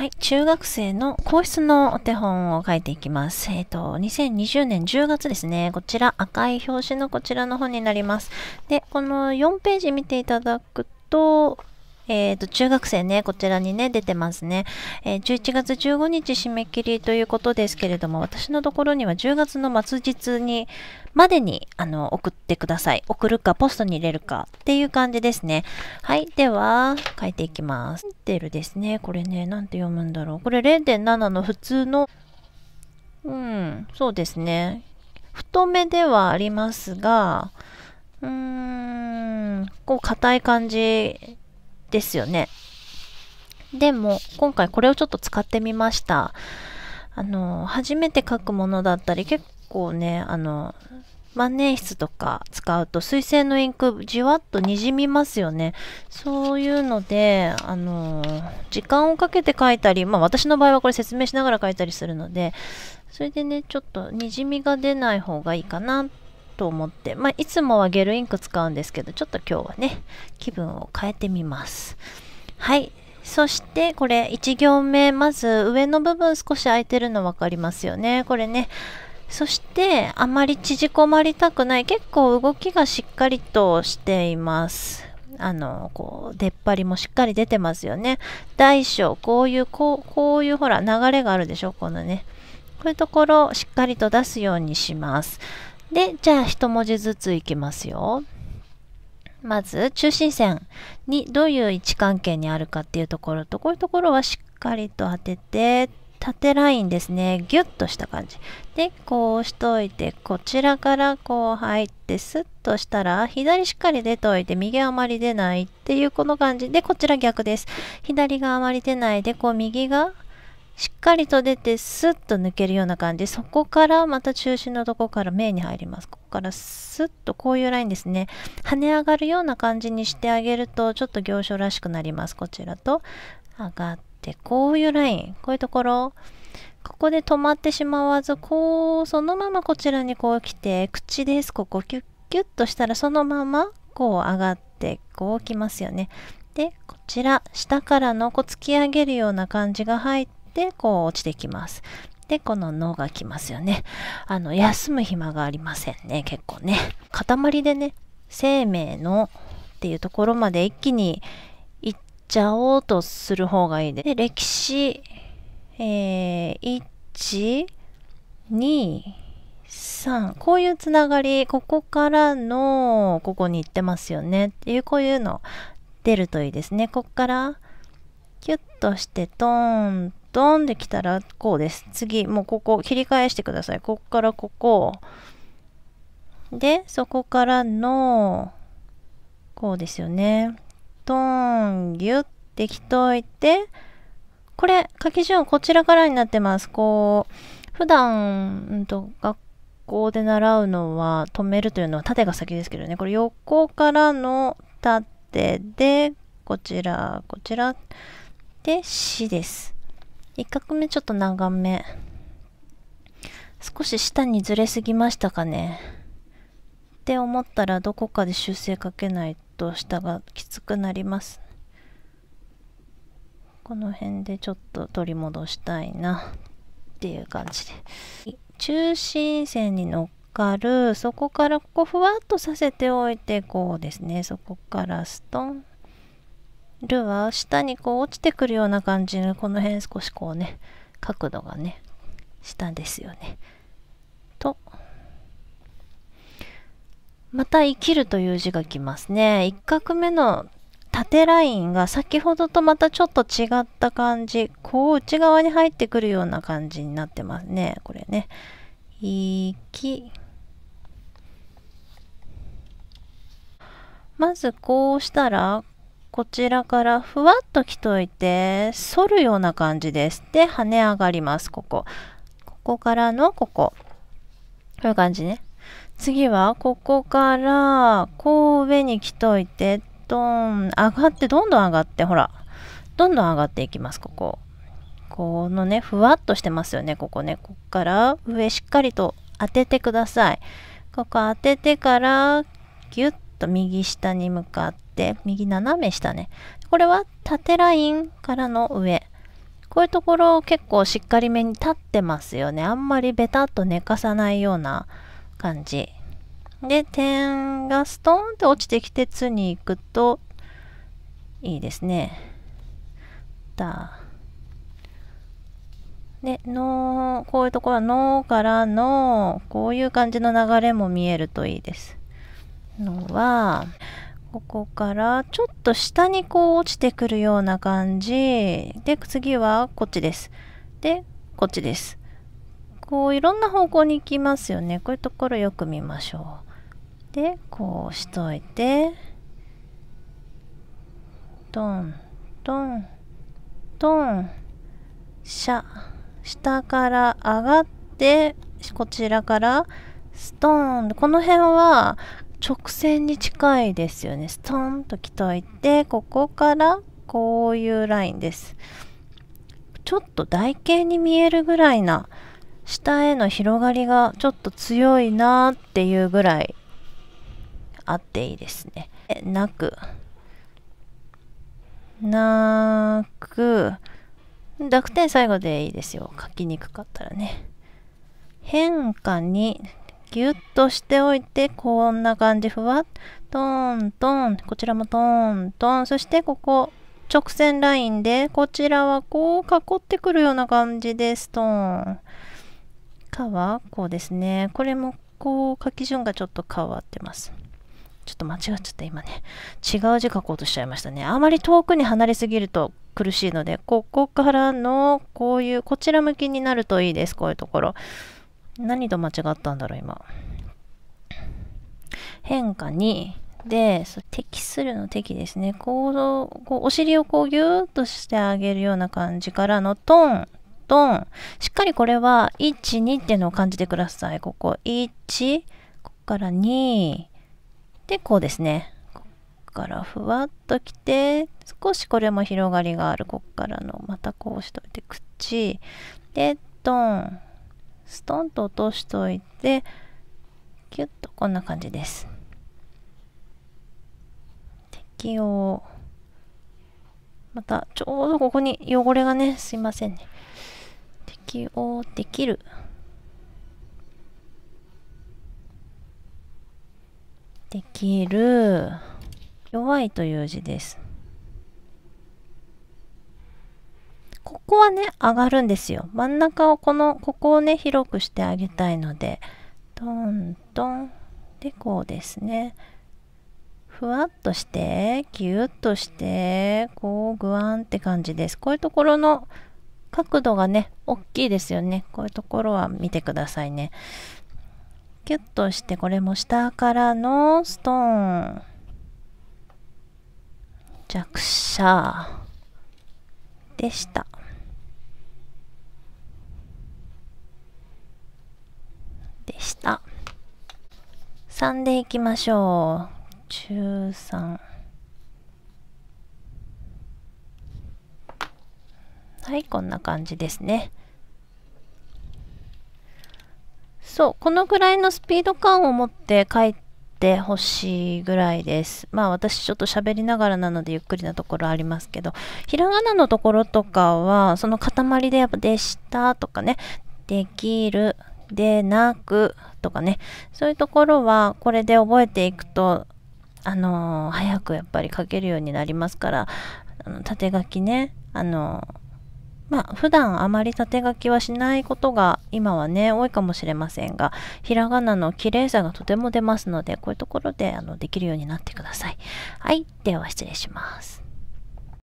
はい、中学生の皇室のお手本を書いていきます。えっ、ー、と、2020年10月ですね。こちら、赤い表紙のこちらの本になります。で、この4ページ見ていただくと、えー、と、中学生ね、こちらにね、出てますね。えー、11月15日締め切りということですけれども、私のところには10月の末日に、までに、あの、送ってください。送るか、ポストに入れるかっていう感じですね。はい。では、書いていきます。デルですね。これね、なんて読むんだろう。これ0.7の普通の、うん、そうですね。太めではありますが、うーん、こう硬い感じですよね。でも、今回これをちょっと使ってみました。あの、初めて書くものだったり、結構ね、あの、万年筆とか使うと水性のインクじわっとにじみますよね。そういうので、あのー、時間をかけて書いたり、まあ私の場合はこれ説明しながら書いたりするので、それでね、ちょっとにじみが出ない方がいいかなっと思って、まあ、いつもはゲルインク使うんですけど、ちょっと今日はね、気分を変えてみます。はい。そしてこれ1行目、まず上の部分少し空いてるの分かりますよね。これね。そしてあまり縮こまりたくない。結構動きがしっかりとしています。あの、こう、出っ張りもしっかり出てますよね。大小、こういう、こう、こういうほら、流れがあるでしょ、このね。こういうところしっかりと出すようにします。で、じゃあ一文字ずついきますよ。まず、中心線にどういう位置関係にあるかっていうところと、こういうところはしっかりと当てて、縦ラインですね、ギュッとした感じ。で、こうしといて、こちらからこう入って、スッとしたら、左しっかり出といて、右あまり出ないっていうこの感じで、こちら逆です。左があまり出ないで、こう右がしっかりと出てスッと抜けるような感じそこからまた中心のとこから目に入りますここからスッとこういうラインですね跳ね上がるような感じにしてあげるとちょっと行書らしくなりますこちらと上がってこういうラインこういうところここで止まってしまわずこうそのままこちらにこう来て口ですここキュッキュッとしたらそのままこう上がってこう来ますよねでこちら下からのこう突き上げるような感じが入ってでこう落ちてきますでこの脳がきますよねあの休む暇がありませんね結構ね塊でね生命のっていうところまで一気にいっちゃおうとする方がいいでで歴史、えー、123こういうつながりここからのここに行ってますよねっていうこういうの出るといいですねここからキュッとしてトーンドンできたらこうです。次、もうここ切り返してください。ここからここ。で、そこからの、こうですよね。ドン、ギュッてきといて、これ、書き順こちらからになってます。こう、普段、うんと、学校で習うのは、止めるというのは縦が先ですけどね。これ、横からの縦で、こちら、こちら、で、死です。1画目ちょっと長め。少し下にずれすぎましたかね。って思ったらどこかで修正かけないと下がきつくなります。この辺でちょっと取り戻したいなっていう感じで。中心線に乗っかる、そこからここふわっとさせておいて、こうですね、そこからストンルは下にこう落ちてくるような感じのこの辺少しこうね角度がね下ですよね。とまた生きるという字がきますね。1画目の縦ラインが先ほどとまたちょっと違った感じこう内側に入ってくるような感じになってますねこれね。生きまずこうしたらこちらからふわっと着といて、反るような感じです。で、跳ね上がります、ここ。ここからの、ここ。こういう感じね。次は、ここから、こう上に着といて、ドーン、上がって、どんどん上がって、ほら。どんどん上がっていきます、ここ。このね、ふわっとしてますよね、ここね。ここから上しっかりと当ててください。ここ当ててから、ぎゅっと。と右下に向かって、右斜め下ね。これは縦ラインからの上。こういうところを結構しっかりめに立ってますよね。あんまりベタっと寝かさないような感じ。で、点がストーンって落ちてきて、つに行くと、いいですね。だ。で、の、こういうところはのからの、こういう感じの流れも見えるといいです。のはここからちょっと下にこう落ちてくるような感じで次はこっちですでこっちですこういろんな方向に行きますよねこういうところよく見ましょうでこうしといてトントントンシャ下から上がってこちらからストーンこの辺は直線に近いですよねストンと来といてここからこういうラインですちょっと台形に見えるぐらいな下への広がりがちょっと強いなっていうぐらいあっていいですねなくなく濁点最後でいいですよ書きにくかったらね変化にギュッとしておいてこんな感じふわっトントンこちらもトントンそしてここ直線ラインでこちらはこう囲ってくるような感じですトーンかはこうですねこれもこう書き順がちょっと変わってますちょっと間違っちゃった今ね違う字書こうとしちゃいましたねあまり遠くに離れすぎると苦しいのでここからのこういうこちら向きになるといいですこういうところ何と間違ったんだろう、今。変化2。で、適するの適ですね。行動、こう、お尻をこうギューッとしてあげるような感じからのトン、トン。しっかりこれは、1、2っていうのを感じてください。ここ、1、ここから2。で、こうですね。こっからふわっときて、少しこれも広がりがある。こっからの、またこうしといて、口。で、トン。ストンと落としといてキュッとこんな感じです適用またちょうどここに汚れがねすいませんね適応できるできる弱いという字ですここはね上がるんですよ真ん中をこのここをね広くしてあげたいのでトントンでこうですねふわっとしてぎゅっとしてこうぐわんって感じですこういうところの角度がね大きいですよねこういうところは見てくださいねキュッとしてこれも下からのストーン弱者でしたでした3でいきましょう中3はいこんな感じですねそうこのぐらいのスピード感を持って書いてほしいぐらいですまあ私ちょっと喋りながらなのでゆっくりなところありますけどひらがなのところとかはその塊でやっぱ「でした」とかね「できる」でなくとかねそういうところはこれで覚えていくとあのー、早くやっぱり書けるようになりますからあの縦書きねあのーまあ、普段あまり縦書きはしないことが今はね、多いかもしれませんが、ひらがなの綺麗さがとても出ますので、こういうところであのできるようになってください。はい。では失礼します。